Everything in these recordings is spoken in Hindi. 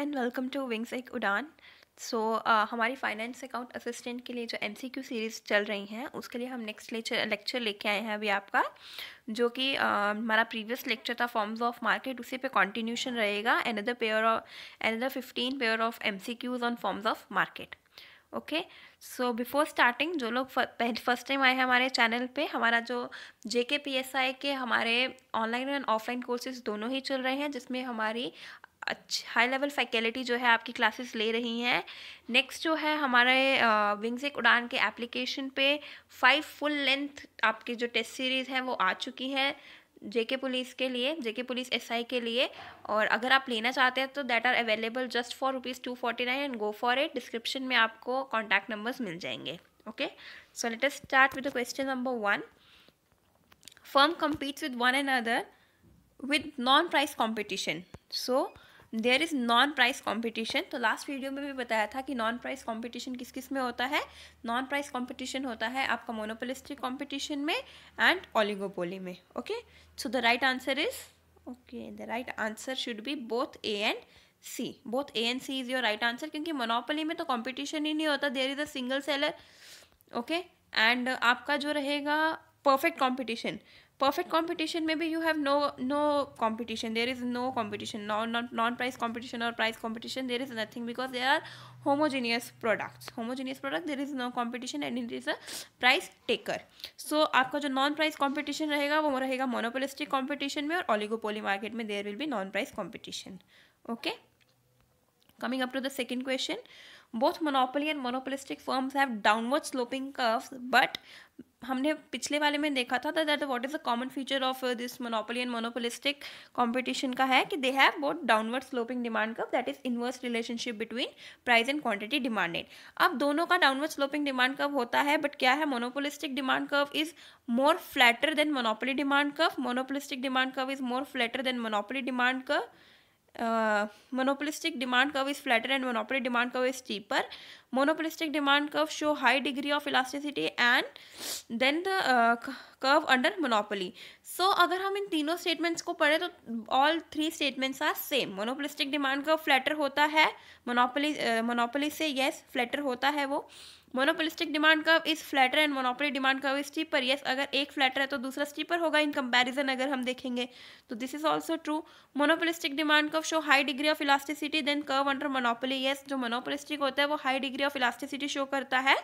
एंड वेलकम टू विंग्स एक उड़ान सो हमारी फाइनेंस अकाउंट असिस्टेंट के लिए जो एम सीरीज़ चल रही हैं उसके लिए हम नेक्स्ट लेक्चर लेक्चर लेके आए हैं अभी आपका जो कि uh, हमारा प्रीवियस लेक्चर था फॉर्म्स ऑफ मार्केट उसी पे कंटिन्यूशन रहेगा other pair of other fifteen pair of M on forms of market okay so before starting जो लोग फर्स्ट टाइम आए हैं हमारे चैनल पे हमारा जो जे के पी एस आई के हमारे ऑनलाइन एंड ऑफलाइन कोर्सेज दोनों ही चल रहे हैं जिसमें हमारी अच्छा हाई लेवल फैकल्टी जो है आपकी क्लासेस ले रही हैं नेक्स्ट जो है हमारे विंग्स एक उड़ान के एप्लीकेशन पे फाइव फुल लेंथ आपकी जो टेस्ट सीरीज़ हैं वो आ चुकी हैं जेके पुलिस के लिए जेके पुलिस एसआई के लिए और अगर आप लेना चाहते हैं तो that are available just for rupees two forty nine and go for it description में आपको कॉन्टैक्ट नंबर्स मिल जाएंगे okay so let us start with the question number one firm competes with one and other with non price competition so there is non price competition तो लास्ट वीडियो में भी बताया था कि नॉन प्राइस कॉम्पिटिशन किस किस में होता है नॉन प्राइस कॉम्पिटिशन होता है आपका मोनोपोलिस्टिक कॉम्पिटिशन में एंड ऑलिगोपोली में okay so the right answer is okay the right answer should be both A and C both A and C is your right answer क्योंकि मोनोपोली में तो कॉम्पिटिशन ही नहीं होता there is a single seller okay and आपका जो रहेगा perfect competition perfect competition maybe you have no no competition there is no competition no not non-price competition or price competition there is nothing because they are homogeneous products homogeneous product there is no competition and it is a price taker so आपका जो non price competition रहेगा वो रहेगा monopolistic competition में और oligopoly market में there will be non price competition okay coming up to the second question both monopoly and monopolistic firms have downward sloping curves but हमने पिछले वाले में देखा था that what is a common feature of this monopoly and monopolistic competition का है कि they have both downward sloping demand curve that is inverse relationship between price and quantity demanded अब दोनों का डाउनवर्ड स्लोपिंग डिमांड कर्व होता है बट क्या है monopolistic demand curve is more flatter than monopoly demand curve monopolistic demand curve is more flatter than monopoly demand curve monopolistic demand curve is flatter and monopoly demand curve is steeper monopolistic demand curve show high degree of elasticity and than the curve under monopoly so अगर हम इन तीनों स्टेटमेंट्स को पढ़ें तो all three statements are same monopolistic demand curve flatter होता है मोनोपोली मोनोपोली uh, से येस फ्लैटर होता है वो monopolistic demand curve is flatter and monopoly demand curve is steeper yes अगर एक फ्लैटर है तो दूसरा स्टीपर होगा इन कंपैरिजन अगर हम देखेंगे तो this is also true monopolistic demand curve show high degree of elasticity than curve under monopoly yes जो मोनोपोलिस्टिक होता है वो high degree of elasticity show करता है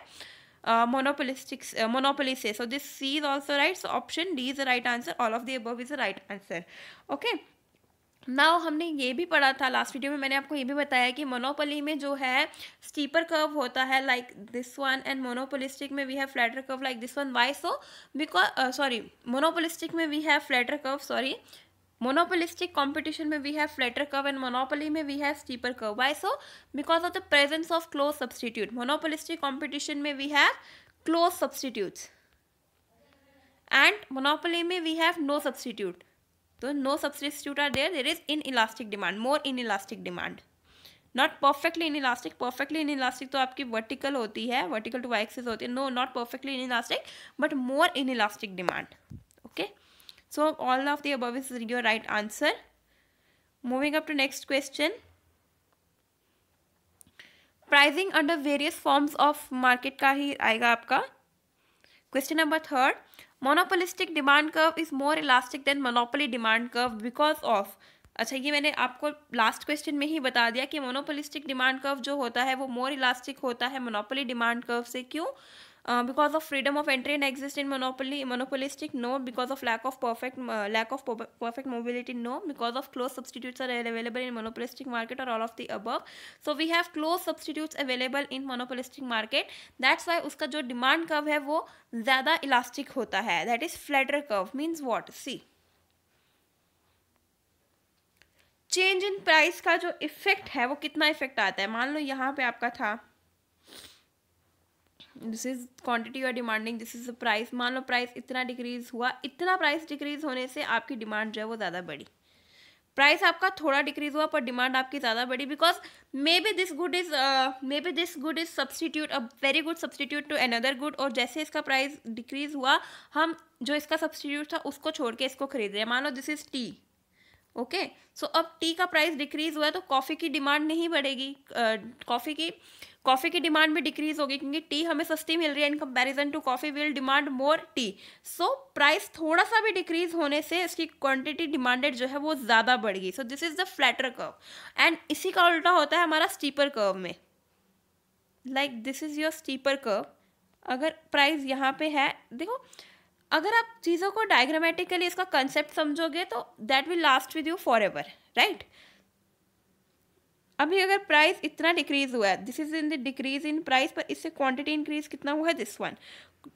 मोनोपोलिस्टिक uh, मोनोपोली uh, से so this C is also right option D is the right answer all of the above is the right answer okay now हमने ये भी पढ़ा था लास्ट वीडियो में मैंने आपको ये भी बताया कि मोनोपोली में जो है स्टीपर कर्व होता है like this one and monopolistic में we have flatter curve like this one why so because sorry monopolistic में we have flatter curve sorry monopolistic competition में we have flatter curve and monopoly में we have steeper curve why so because of the presence of close substitute monopolistic competition में we have close substitutes and monopoly में वी हैव नो सब्सटीट्यूट तो no So are there there is inelastic demand more inelastic demand not perfectly inelastic perfectly inelastic तो आपकी वर्टिकल होती है वर्टिकल टू वाई एक्सिस होती है no not perfectly inelastic but more inelastic demand okay so all of the above is your right answer moving up to next question pricing under various forms of market का ही आएगा आपका question number third monopolistic demand curve is more elastic than monopoly demand curve because of अच्छा ये मैंने आपको लास्ट क्वेश्चन में ही बता दिया कि मोनोपोलिस्टिक डिमांड कर्व जो होता है वो मोर इलास्टिक होता है मोनोपोली डिमांड कर्व से क्यों because of freedom of entry and exist in monopoly monopolistic no because of lack of perfect lack of perfect mobility no because of close substitutes are available in monopolistic market और all of the above so we have close substitutes available in monopolistic market that's why उसका जो डिमांड कर्व है वो ज़्यादा इलास्टिक होता है that is flatter curve means what see change in price का जो इफेक्ट है वो कितना इफेक्ट आता है मान लो यहाँ पे आपका था this is quantity you are demanding this is the price मान लो प्राइस इतना डिक्रीज हुआ इतना प्राइस डिक्रीज होने से आपकी डिमांड जो है वो ज़्यादा बढ़ी प्राइस आपका थोड़ा डिक्रीज हुआ पर डिमांड आपकी ज़्यादा बढ़ी because may be this good is may be this good is substitute a very good substitute to another good और जैसे इसका प्राइस डिक्रीज हुआ हम जो इसका सब्सटीट्यूट था उसको छोड़ के इसको खरीद रहे हैं मान लो this is tea okay so अब टी का प्राइस डिक्रीज हुआ तो कॉफ़ी की डिमांड नहीं बढ़ेगी कॉफ़ी uh, की कॉफ़ी की डिमांड भी डिक्रीज होगी क्योंकि टी हमें सस्ती मिल रही है in comparison to coffee will demand more tea so price थोड़ा सा भी डिक्रीज होने से इसकी क्वांटिटी डिमांडेड जो है वो ज़्यादा बढ़ गई so this is the flatter curve and इसी का उल्टा होता है हमारा स्टीपर कर्व में like this is your steeper curve अगर प्राइस यहाँ पे है देखो अगर आप चीज़ों को डायग्रामेटिकली इसका कंसेप्ट समझोगे तो that will last with you forever right अभी अगर प्राइस इतना डिक्रीज हुआ है this is in the decrease in price पर इससे क्वांटिटी इंक्रीज कितना हुआ है this one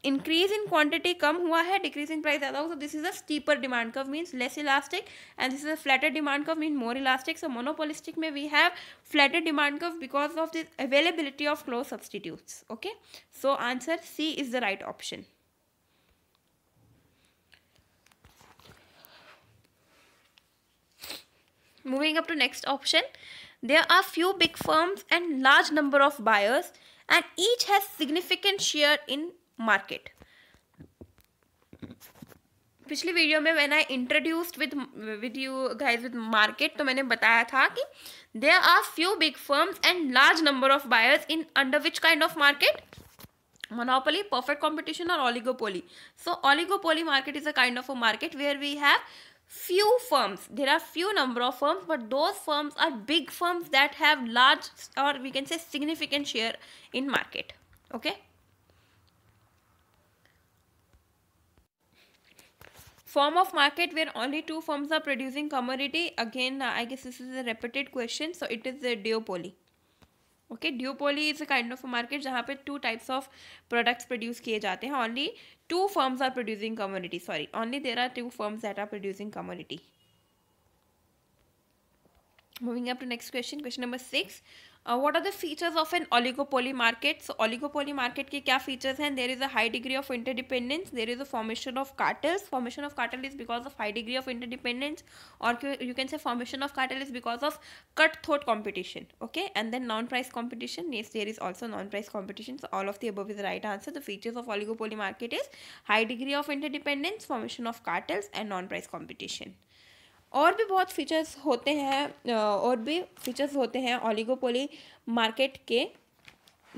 increase in quantity कम हुआ है डिक्रीज इन प्राइस ज़्यादा हुआ तो this is a steeper demand curve means less elastic and this is a flatter demand curve mean more elastic so monopolistic में we have flatter demand curve because of this availability of close substitutes okay so answer C is the right option moving up to next option There are few big firms and large number of buyers and each has significant share in market. पिछली वीडियो में मैंने introduced with with you guys with market तो मैंने बताया था कि there are few big firms and large number of buyers in under which kind of market monopoly perfect competition or oligopoly so oligopoly market is a kind of a market where we have few firms there are few number of firms but those firms are big firms that have large or we can say significant share in market okay form of market where only two firms are producing commodity again uh, i guess this is a repeated question so it is a duopoly Okay, duopoly is a kind of market where पे two types of products produce two firms are producing commodity sorry only there are two firms that are producing commodity moving up to next question question number 6 uh, what are the features of an oligopoly market? So oligopoly market के features हैं? There is a high degree of interdependence. There is a formation of cartels. Formation of cartel is because of high degree of interdependence, or you can say formation of cartel is because of cutthroat competition. Okay, and then non-price competition. Yes, there is also non-price competition. So all of the above is the right answer. The features of oligopoly market is high degree of interdependence, formation of cartels, and non-price competition. और भी बहुत फीचर्स होते हैं और भी फीचर्स होते हैं ओलिगोपोली मार्केट के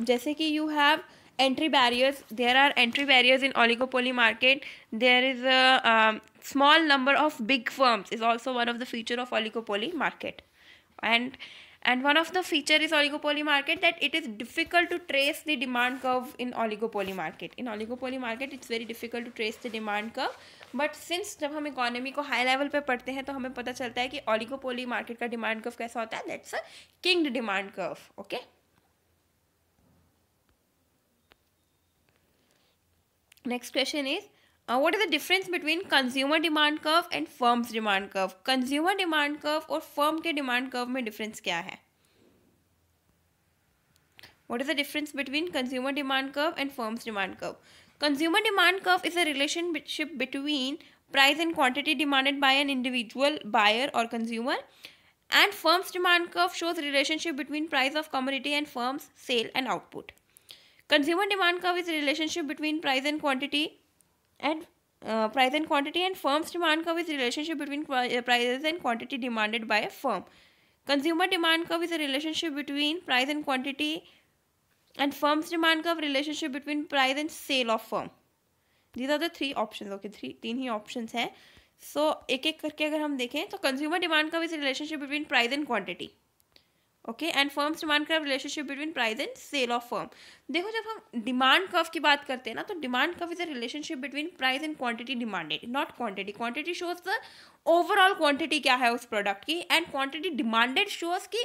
जैसे कि you have entry barriers there are entry barriers in oligopoly market there is a small number of big firms is also one of the feature of oligopoly market and and one of the feature is oligopoly market that it is difficult to trace the demand curve in oligopoly market in oligopoly market it's very difficult to trace the demand curve but since जब हम इकोनॉमी को हाई लेवल पर पढ़ते हैं तो हमें पता चलता है कि ऑलिकोपोली मार्केट का डिमांड कर्व कैसा होता है that's a kinked demand curve okay next question is what is the difference between consumer demand curve and firm's demand curve consumer demand curve और फर्म के डिमांड कर्व में डिफरेंस क्या है what is the difference between consumer demand curve and firm's demand curve Consumer demand curve is a relationship between price and quantity demanded by an individual buyer or consumer and firm's demand curve shows relationship between price of commodity and firm's sale and output. Consumer demand curve is a relationship between price and quantity and uh, price and quantity and firm's demand curve is relationship between uh, prices and quantity demanded by a firm. Consumer demand curve is a relationship between price and quantity and firm's demand curve relationship between price and sale of firm these are the three options okay three तीन ही options हैं so एक एक करके अगर हम देखें तो consumer demand curve is relationship between price and quantity okay and firm's demand curve relationship between price and sale of firm देखो जब हम डिमांड कर्व की बात करते हैं ना तो demand curve is a relationship between price and quantity demanded not quantity quantity shows the overall quantity क्या है उस प्रोडक्ट की एंड क्वांटिटी डिमांडेड शोज की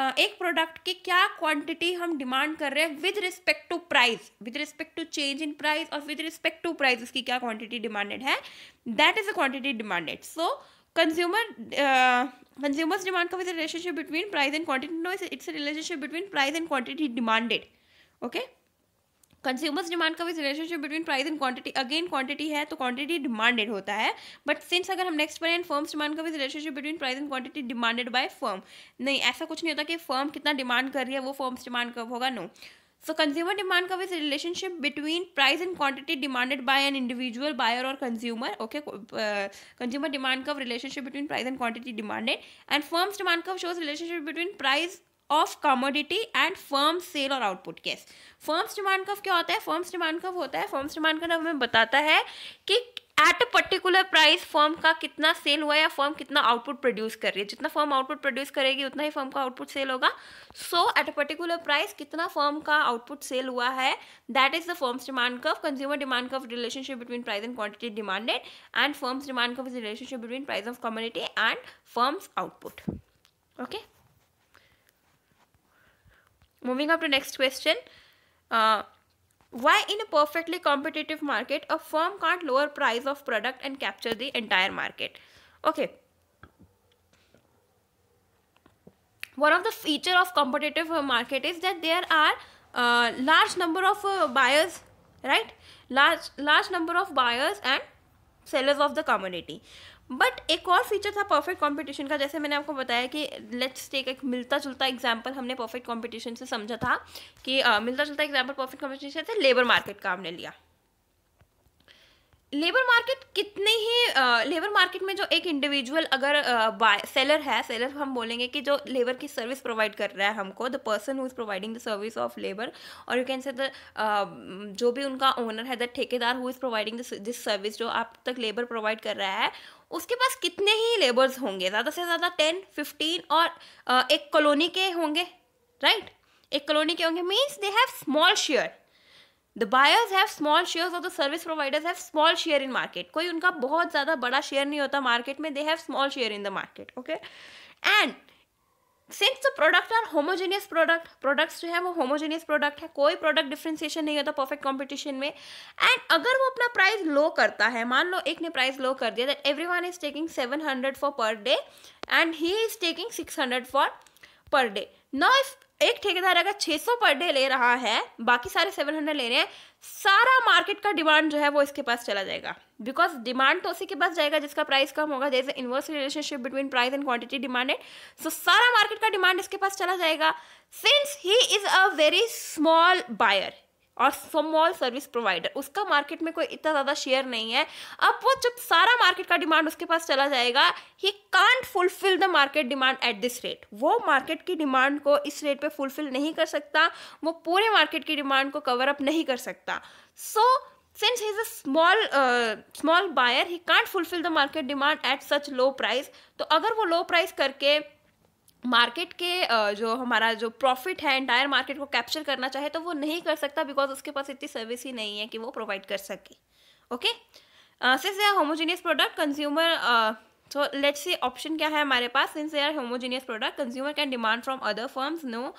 एक प्रोडक्ट की क्या क्वांटिटी हम डिमांड कर रहे हैं with respect to price with respect to change in price और विद रिस्पेक्ट टू प्राइस उसकी क्या क्वांटिटी डिमांडेड है that is a quantity demanded so consumer consumer's demand का with relationship between price and quantity no it's relationship between price and quantity demanded okay consumer's demand का भी relationship between price and quantity again quantity है तो क्वांटिटी डिमांडेड होता है बट सिंस अगर हम नेक्स्ट पढ़ें फर्म्स डिमांड का भी relationship between price and quantity demanded by firm नहीं ऐसा कुछ नहीं होता कि फर्म कितना डिमांड कर रही है वो फर्म्स डिमांड कब होगा नो सो कंज्यूमर डिमांड का with relationship between price and quantity demanded by an individual buyer और कंज्यूमर ओके कंज्यूमर डिमांड का relationship between price and quantity demanded and firm's demand का shows relationship between price of commodity and firm sale और output case firm's demand curve क्या होता है फर्म्स डिमांड कफ होता है फर्म्स डिमांड कफ हमें बताता है कि at a particular price firm का कितना सेल हुआ या फर्म कितना आउटपुट प्रोड्यूस कर रही है जितना फर्म आउटपुट प्रोड्यूस करेगी उतना ही फर्म का आउटपुट सेल होगा so at a particular price कितना फर्म का आउटपुट सेल हुआ है that is the firm's demand curve consumer demand curve relationship between price and quantity demanded and firm's demand curve is relationship between price of community and firm's output okay Moving up to next question. Uh, why in a perfectly competitive market, a firm can't lower price of product and capture the entire market? Okay. One of the feature of competitive market is that there are uh, large number of uh, buyers, right? Large, large number of buyers and sellers of the commodity. But एक और फीचर था परफेक्ट कंपटीशन का जैसे मैंने आपको बताया कि लेट्स टेक एक मिलता जुलता एग्जांपल हमने परफेक्ट कंपटीशन से समझा था कि आ, मिलता जुलता एग्जांपल परफेक्ट कंपटीशन से लेबर मार्केट का हमने लिया लेबर मार्केट कितने ही लेबर मार्केट में जो एक इंडिविजुअल अगर बाय सेलर है सेलर हम बोलेंगे कि जो लेबर की सर्विस प्रोवाइड कर रहा है हमको the person who is providing the service of labour और यू कैन से द जो भी उनका ओनर है द ठेकेदार who is providing this service जो आप तक लेबर प्रोवाइड कर रहा है उसके पास कितने ही लेबर्स होंगे ज़्यादा से ज़्यादा टेन फिफ्टीन और एक कॉलोनी के होंगे राइट एक कॉलोनी के होंगे means they have small share the buyers have small shares और the service providers have small share in market कोई उनका बहुत ज़्यादा बड़ा शेयर नहीं होता मार्केट में they have small share in the market okay and since the product are homogeneous product products जो है वो होमोजेनियस प्रोडक्ट है कोई प्रोडक्ट डिफ्रेंसिएशन नहीं होता परफेक्ट कॉम्पिटिशन में एंड अगर वो अपना प्राइस लो करता है मान लो एक ने प्राइस लो कर दिया that everyone is taking seven hundred for per day and he is taking six hundred for per day न इफ एक ठेकेदार अगर सौ पर डे ले रहा है बाकी सारे सेवन हंड्रेड ले रहे हैं सारा मार्केट का डिमांड जो है वो इसके पास चला जाएगा बिकॉज डिमांड तो उसी के पास जाएगा जिसका प्राइस कम होगा जैसे inverse relationship between price and quantity demanded so सारा मार्केट का डिमांड इसके पास चला जाएगा since he is a very small buyer और स्मॉल सर्विस प्रोवाइडर उसका मार्केट में कोई इतना ज़्यादा शेयर नहीं है अब वो जब सारा मार्केट का डिमांड उसके पास चला जाएगा he can't fulfil the market demand at this rate वो मार्केट की डिमांड को इस रेट पे फुलफिल नहीं कर सकता वो पूरे मार्केट की डिमांड को कवर अप नहीं कर सकता so since he is a small small buyer he can't fulfil the market demand at such low price तो अगर वो लो प्राइस करके मार्केट के जो हमारा जो प्रॉफिट है एंटायर मार्केट को कैप्चर करना चाहे तो वो नहीं कर सकता बिकॉज उसके पास इतनी सर्विस ही नहीं है कि वो प्रोवाइड कर सके ओके सिर्फ homogeneous product consumer so let's see option क्या है हमारे पास since they are homogeneous product consumer can demand from other firms no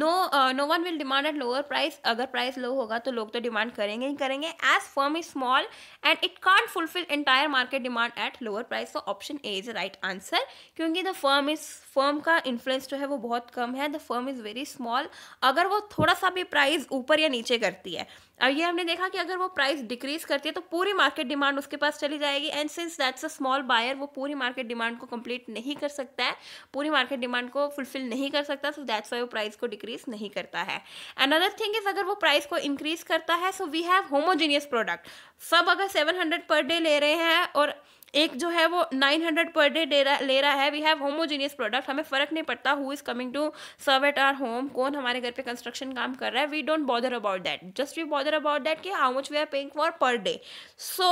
no no one will demand at lower price अगर प्राइस लो होगा तो लोग तो डिमांड करेंगे ही करेंगे as firm is small and it can't fulfil entire market demand at lower price so option A is right answer क्योंकि द फर्म इज फर्म का इन्फ्लुएंस जो है वो बहुत कम है the firm is very small अगर वो थोड़ा सा भी प्राइस ऊपर या नीचे करती है और ये हमने देखा कि अगर वो प्राइस डिक्रीज करती है तो पूरी मार्केट डिमांड उसके पास चली जाएगी and since that's a small buyer वो पूरी मार्केट डिमांड को कंप्लीट नहीं कर सकता है पूरी मार्केट डिमांड को फुलफिल नहीं कर सकता सो दैट्स वाई वो प्राइस को डिक्रीज नहीं करता है एंड अनदर थिंग इज अगर वो प्राइस को इंक्रीज करता है so we have homogeneous product सब अगर सेवन हंड्रेड पर डे ले रहे हैं और एक जो है वो नाइन हंड्रेड पर डे ले रहा है वी हैव होमोजीनियस प्रोडक्ट हमें फ़र्क नहीं पड़ता who is coming to serve at our home कौन हमारे घर पे कंस्ट्रक्शन काम कर रहा है we don't bother about that just we bother about that कि how much we are paying for per day so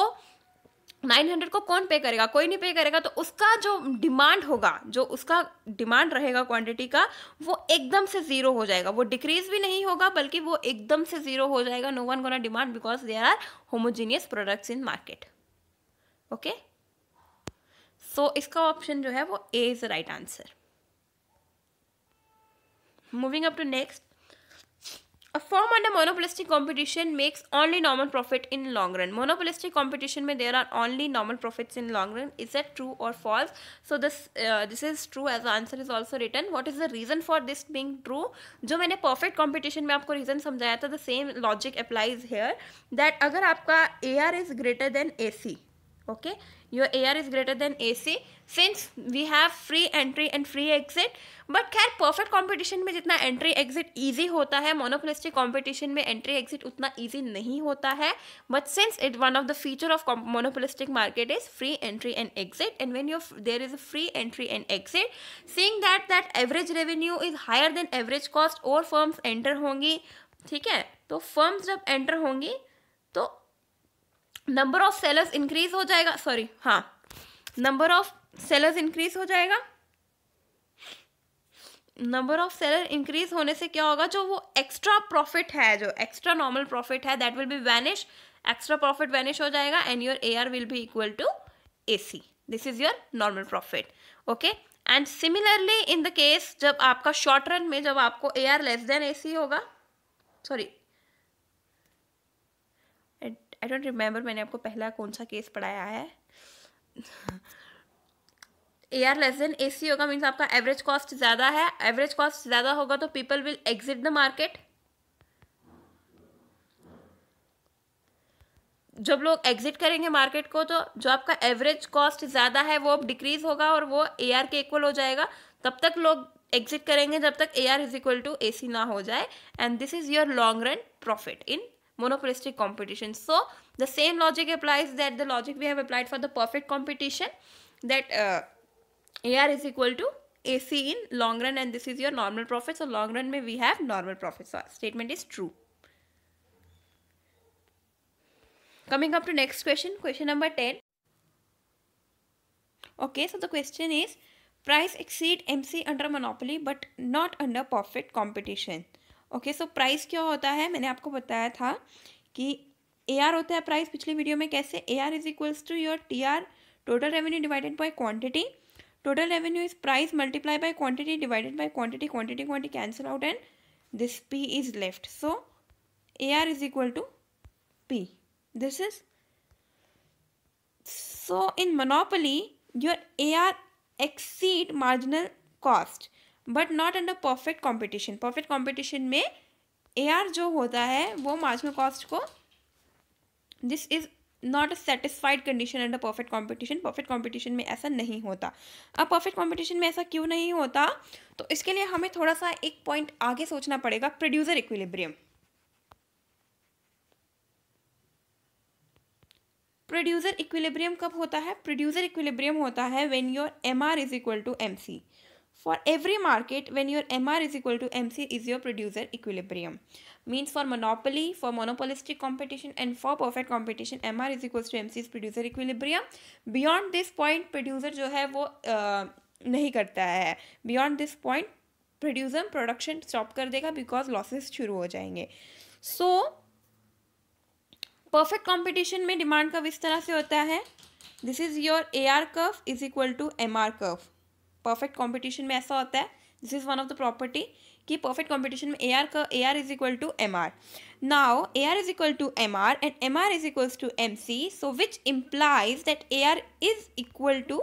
nine hundred को कौन पे करेगा कोई नहीं पे करेगा तो उसका जो डिमांड होगा जो उसका डिमांड रहेगा क्वांटिटी का वो एकदम से ज़ीरो हो जाएगा वो डिक्रीज भी नहीं होगा बल्कि वो एकदम से ज़ीरो हो जाएगा no one gonna demand because they are homogeneous products in market okay so इसका ऑप्शन जो है वो A is the right answer moving up to next a form under monopolistic competition makes only normal profit in long run monopolistic competition में there are only normal profits in long run is that true और false so this this is true as answer is also return what is the reason for this being true जो मैंने परफेक्ट कॉम्पिटिशन में आपको रीजन समझाया था the same logic applies here that अगर आपका A R is greater than A C okay your AR is greater than AC since we have free entry and free exit but खैर perfect competition में जितना entry exit easy होता है monopolistic competition में entry exit उतना easy नहीं होता है but since it one of the feature of monopolistic market is free entry and exit and when you there is a free entry and exit seeing that that average revenue is higher than average cost और firms enter होंगी ठीक है तो firms जब enter होंगी तो नंबर ऑफ सेलर्स इंक्रीज हो जाएगा सॉरी हाँ नंबर ऑफ सेलर्स इंक्रीज हो जाएगा नंबर ऑफ सेलर इंक्रीज होने से क्या होगा जो वो एक्स्ट्रा प्रॉफिट है जो एक्स्ट्रा नॉर्मल प्रॉफिट है that will be vanish extra profit vanish हो जाएगा and your A R will be equal to A C this is your normal profit okay and similarly in the case जब आपका शॉर्ट रन में जब आपको A R less than A C होगा सॉरी आई डोंट रिमेम्बर मैंने आपको पहला कौन सा केस पढ़ाया है A R less than A C होगा मीन्स आपका एवरेज कॉस्ट ज़्यादा है एवरेज कॉस्ट ज़्यादा होगा तो people will exit the market जब लोग एग्जिट करेंगे मार्केट को तो जो आपका एवरेज कॉस्ट ज़्यादा है वो अब डिक्रीज होगा और वो ए आर के इक्वल हो जाएगा तब तक लोग एग्जिट करेंगे जब तक A R is equal to A C ना हो जाए and this is your long run profit in monopolistic competition. So the same logic applies that the logic we have applied for the perfect competition that uh, AR is equal to AC in long run and this is your normal profit. So long run may we have normal profit. So statement is true. Coming up to next question, question number 10. Okay, so the question is price exceed MC under monopoly but not under perfect competition. Okay so price क्या होता है मैंने आपको बताया था कि ए आर होता है प्राइस पिछले वीडियो में कैसे A R is equals to your T R total revenue divided by quantity total revenue is price multiply by quantity divided by quantity quantity quantity cancel out and this P is left so A R is equal to P this is so in monopoly your A R exceed marginal cost but not under perfect competition perfect competition में ए आर जो होता है वो मार्जिनल कॉस्ट को this is not a satisfied condition under perfect competition perfect competition में ऐसा नहीं होता अब परफेक्ट कॉम्पिटिशन में ऐसा क्यों नहीं होता तो इसके लिए हमें थोड़ा सा एक पॉइंट आगे सोचना पड़ेगा प्रोड्यूसर इक्विलिब्रियम प्रोड्यूसर इक्विलिब्रियम कब होता है प्रोड्यूसर इक्विलिब्रियम होता है when your M R is equal to M C For every market, when your MR is equal to MC is your producer equilibrium. Means for monopoly, for monopolistic competition and for perfect competition, MR is equals to MC is producer equilibrium. Beyond this point, producer जो है वो uh, नहीं करता है beyond this point producer production stop कर देगा बिकॉज लॉसेस शुरू हो जाएंगे सो परफेक्ट कंपटीशन में डिमांड कर्व इस तरह से होता है this is your A R curve is equal to M R curve perfect competition में ऐसा होता है this is one of the property कि परफेक्ट कॉम्पिटिशन में ए आर का A R is equal to M R now A R is equal to M R and M R is equal to M C so which implies that A R is equal to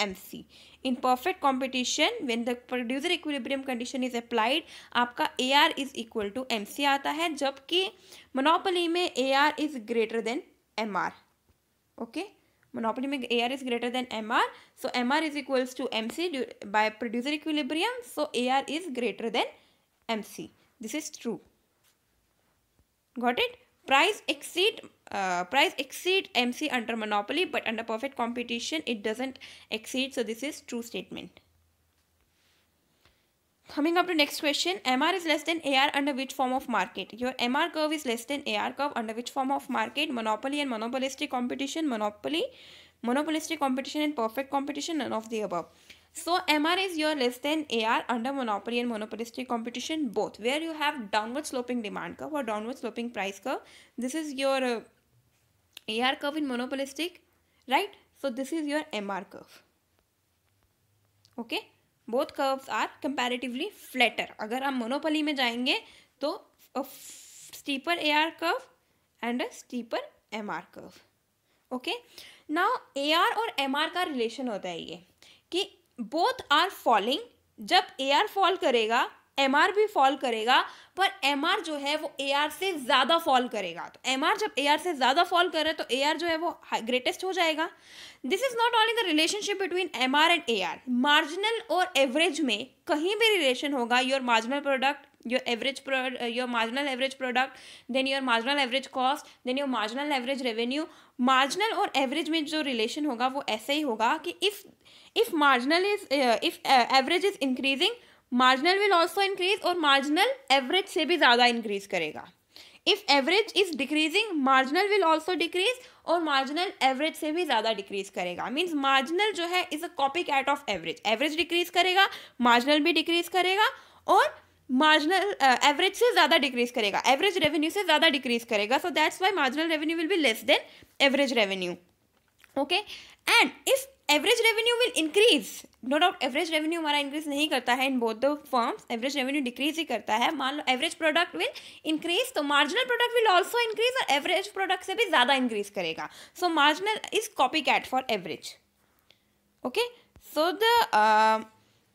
M C in perfect competition when the producer equilibrium condition is applied आपका A R is equal to M C आता है जबकि मोनोपली में A R is greater than M R okay monopoly में AR is greater than MR. So MR is equals to MC by producer equilibrium. So AR is greater than MC. This is true. Got it? Price exceed uh, price exceed MC under monopoly but under perfect competition it doesn't exceed. So this is true statement. Coming up to next question, MR is less than AR under which form of market? Your MR curve is less than AR curve under which form of market? Monopoly and monopolistic competition, monopoly, monopolistic competition and perfect competition, none of the above. So MR is your less than AR under monopoly and monopolistic competition both where you have downward sloping demand curve or downward sloping price curve. This is your uh, AR curve in monopolistic, right? So this is your MR curve. Okay. Both curves are comparatively flatter अगर हम मोनोपली में जाएंगे तो steeper A R curve and steeper M R curve okay now A R और एम आर का रिलेशन होता है ये कि बोथ आर फॉलिंग जब ए आर फॉल करेगा एम भी फॉल करेगा पर एम जो है वो ए से ज़्यादा फॉल करेगा तो एम जब ए से ज़्यादा फॉल कर रहा है तो ए जो है वो ग्रेटेस्ट हो जाएगा this is not only the relationship between M R and A marginal और एवरेज में कहीं भी रिलेशन होगा your marginal product your average your marginal average product then your marginal average cost then your marginal average revenue marginal और एवरेज में जो रिलेशन होगा वो ऐसे ही होगा कि if if marginal is if average is increasing marginal will also increase और मार्जिनल एवरेज से भी ज़्यादा इंक्रीज करेगा if average is decreasing marginal will also decrease और मार्जिनल एवरेज से भी ज़्यादा डिक्रीज करेगा मीन्स मार्जिनल जो है is a copy cat of average average decrease करेगा मार्जिनल भी डिक्रीज करेगा और मार्जिनल एवरेज uh, से ज़्यादा डिक्रीज करेगा एवरेज रेवेन्यू से ज़्यादा डिक्रीज करेगा so that's why marginal revenue will भी less than average revenue okay and if average revenue will increase no doubt average revenue हमारा इंक्रीज नहीं करता है in both the forms average revenue decrease ही करता है मान लो एवरेज प्रोडक्ट विल इंक्रीज तो marginal product will also increase और एवरेज प्रोडक्ट से भी ज़्यादा इंक्रीज करेगा so marginal is copy cat for average okay so the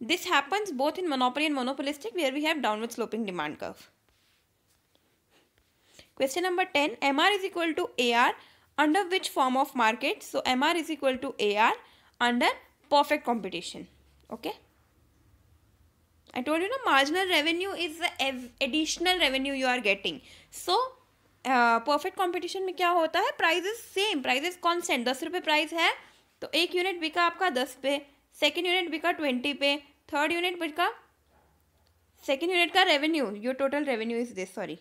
this happens both in monopoly and monopolistic where we have downward sloping demand curve R is equal to A R under which form of market so M R is equal to A R under perfect competition okay i told you now marginal revenue is the additional revenue you are getting so perfect uh, competition में क्या होता है price is same price is constant दस रुपये प्राइज है तो एक यूनिट बिका आपका दस पे सेकेंड यूनिट बिका ट्वेंटी पे थर्ड यूनिट बिका सेकेंड यूनिट का revenue your total revenue is this sorry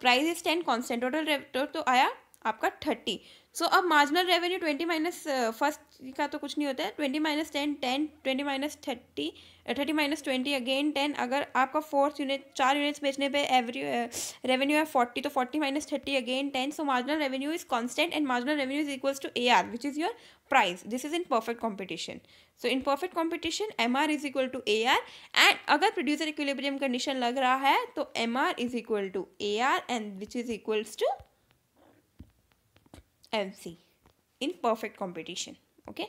price is ten constant total तो आया आपका थर्टी सो so, अब marginal revenue twenty minus first का तो कुछ नहीं होता है twenty minus ten ten twenty minus thirty thirty minus twenty again ten अगर आपका फोर्थ यूनिट चार यूनिट्स बेचने पे एवरी रेवेन्यू uh, है फोर्टी तो forty minus thirty again ten so marginal revenue is constant and marginal revenue is equals to A R which is your price this is in perfect competition so in perfect competition M R is equal to A R and अगर प्रोड्यूसर इक्विलिब्रियम कंडीशन लग रहा है तो M R is equal to A R and which is equals to M C in perfect competition okay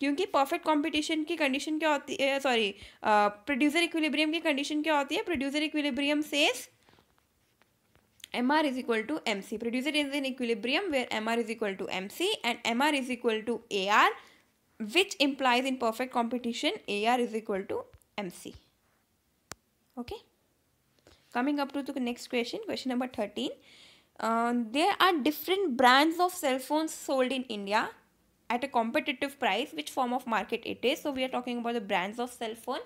क्योंकि परफेक्ट कॉम्पिटिशन की कंडीशन क्या होती है सॉरी प्रोड्यूसर इक्विलिब्रियम की कंडीशन क्या होती है producer equilibrium says M R is equal to M C producer is in equilibrium where M R is equal to M C and M R is equal to A R which implies in perfect competition A R is equal to M C okay coming up to the next question question number thirteen Uh, there are different brands of cell phones sold in India at a competitive price which form of market it is so we are talking about the brands of cell phone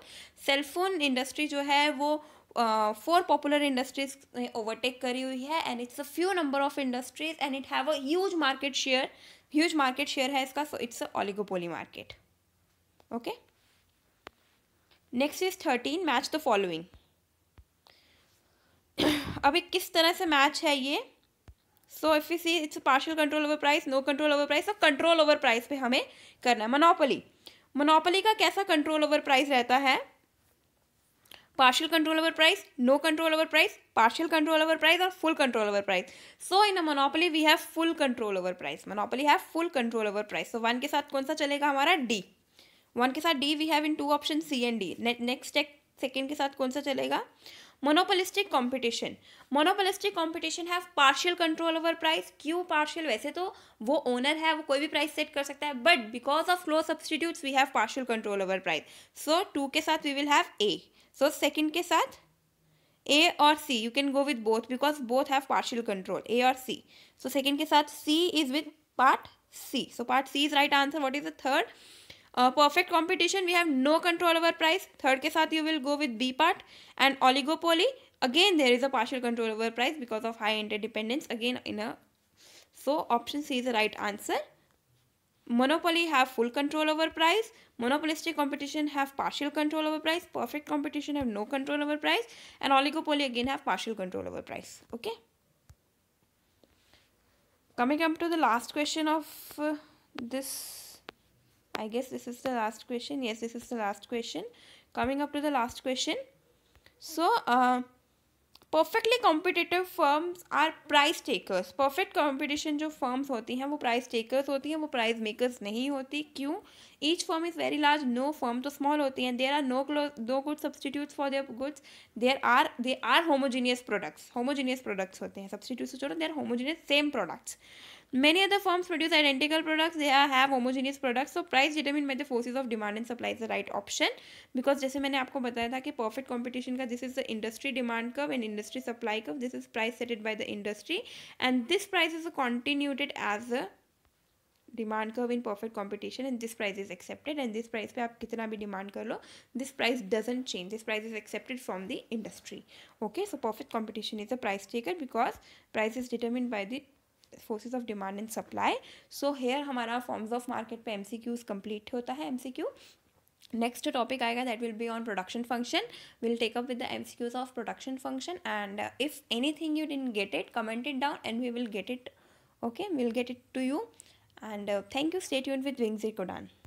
cell phone industry jo hai uh, four popular industries overtake kari hui and it's a few number of industries and it have a huge market share huge market share hai iska so it's a oligopoly market okay next is 13 match the following अभी किस तरह से मैच है ये so if you see it's partial control over price no control over price और कंट्रोल ओवर प्राइस पे हमें करना है मोनोपोली मोनोपोली का कैसा कंट्रोल ओवर प्राइस रहता है partial control over price no control over price partial control over price और full control over price so in a monopoly we have full control over price monopoly have full control over price so one के साथ कौन सा चलेगा हमारा डी वन के साथ D we have in two option C and D next take second के साथ कौन सा चलेगा monopolistic competition monopolistic competition have partial control over price क्यों पार्शियल वैसे तो वो ओनर है वो कोई भी प्राइस सेट कर सकता है but because of low substitute we have partial control over price so two के साथ we will have A so second के साथ ए और C you can go with both because both have partial control A और सी सो सेकेंड के साथ C is with part C so part C is right answer what is the third perfect competition we have no control over price third के साथ you will go with B part and oligopoly again there is a partial control over price because of high interdependence again in a so option c is the right answer monopoly have full control over price monopolistic competition have partial control over price perfect competition have no control over price and oligopoly again have partial control over price okay coming up to the last question of uh, this I guess this is the last question Yes, this is the last question. Coming up to the last question. So, perfectly competitive firms are price takers perfect competition जो फर्म्स होती हैं वो प्राइस टेकर्स होती हैं वो प्राइज मेकर्स नहीं होती क्यों each firm is very large no firm too small होती हैं there are no close no good substitutes for their goods there are they are homogeneous products homogeneous products होते हैं सब्सटीट्यूट से छोड़ो there homogeneous same products Many other firms produce identical products. They are, have homogeneous products. So price determined by the forces of demand and supply is the right option. Because जैसे मैंने आपको बताया था कि perfect competition का this is the industry demand curve and industry supply curve. This is price set by the industry and this price is continued as a demand curve in perfect competition and this price is accepted and this price पे आप कितना भी डिमांड कर लो this price doesn't change this price is accepted from the industry okay so perfect competition is a price taker because price is determine by the forces of demand and supply so here हमारा फॉर्म्स ऑफ मार्केट पे एमसीक्यूज कंप्लीट होता है एमसीक्यू नेक्स्ट टॉपिक आएगा that will be on production function will take up with the MCQs of production function and if anything you didn't get it comment it down and we will get it okay will get it to you and thank you stay यून विद विंग्स wings kodan